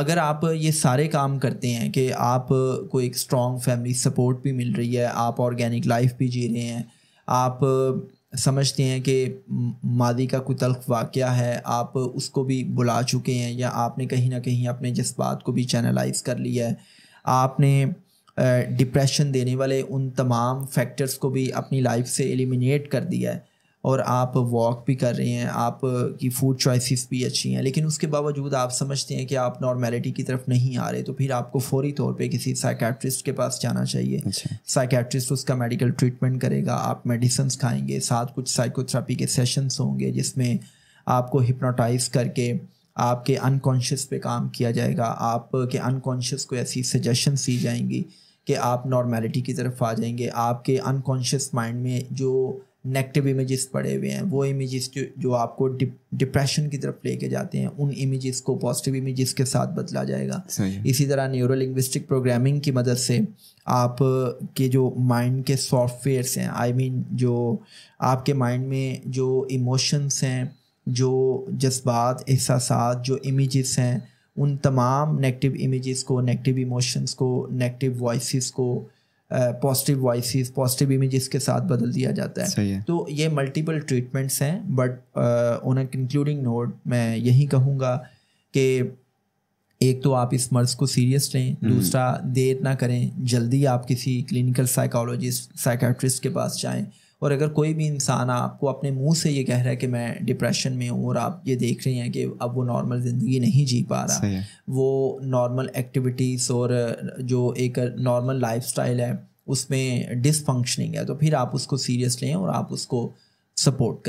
अगर आप ये सारे काम करते हैं कि आप को एक स्ट्रॉन्ग फैमिली सपोर्ट भी मिल रही है आप ऑर्गेनिक लाइफ भी जी रहे हैं आप समझते हैं कि मादी का कोई तल्ख वाक़ है आप उसको भी बुला चुके हैं या आपने कहीं ना कहीं अपने जज्बात को भी चैनलाइज कर लिया है आपने डिप्रेशन देने वाले उन तमाम फैक्टर्स को भी अपनी लाइफ से एलिमिनेट कर दिया है और आप वॉक भी कर रहे हैं आप की फूड चॉइसेस भी अच्छी हैं लेकिन उसके बावजूद आप समझते हैं कि आप नॉर्मेलिटी की तरफ नहीं आ रहे तो फिर आपको फौरी तौर पे किसी साइकेट्रिस्ट के पास जाना चाहिए साइकेट्रिस्ट उसका मेडिकल ट्रीटमेंट करेगा आप मेडिसिन खाएंगे साथ कुछ साइकोथेरापी के सेशंस होंगे जिसमें आपको हिप्नोटाइज करके आपके अनकॉन्शियस पे काम किया जाएगा आपके अनकॉन्शियस को ऐसी सजेशन दी जाएंगी कि आप नॉर्मेलिटी की तरफ आ जाएंगे आपके अनकॉन्शियस माइंड में जो नेगेटिव इमेजेस पड़े हुए हैं वो इमेजेस जो जो आपको डिप्रेशन की तरफ लेके जाते हैं उन इमेजेस को पॉजिटिव इमेजेस के साथ बदला जाएगा इसी तरह न्यूरो लिंग्विस्टिक प्रोग्रामिंग की मदद से आप के जो माइंड के सॉफ्टवेयर्स हैं आई I मीन mean, जो आपके माइंड में जो इमोशंस हैं जो जज्बात एहसास जो इमेजेस हैं उन तमाम नेगेटिव इमेजेस को नेगेटिव इमोशंस को नेगेटिव वॉइस को पॉजिटिव वॉइस पॉजिटिव इमेजेस के साथ बदल दिया जाता है, है। तो ये मल्टीपल ट्रीटमेंट्स हैं but on a concluding note मैं यही कहूँगा कि एक तो आप इस मर्ज को सीरियस लें हम्म। दूसरा देर ना करें जल्दी आप किसी क्लिनिकल साइकोलॉजिस्ट साइकेट्रिस्ट के पास जाएं और अगर कोई भी इंसान आपको अपने मुंह से ये कह रहा है कि मैं डिप्रेशन में हूँ और आप ये देख रहे हैं कि अब वो नॉर्मल ज़िंदगी नहीं जी पा रहा वो नॉर्मल एक्टिविटीज़ और जो एक नॉर्मल लाइफ है उसमें डिसफंक्शनिंग है तो फिर आप उसको सीरियस लें और आप उसको सपोर्ट करें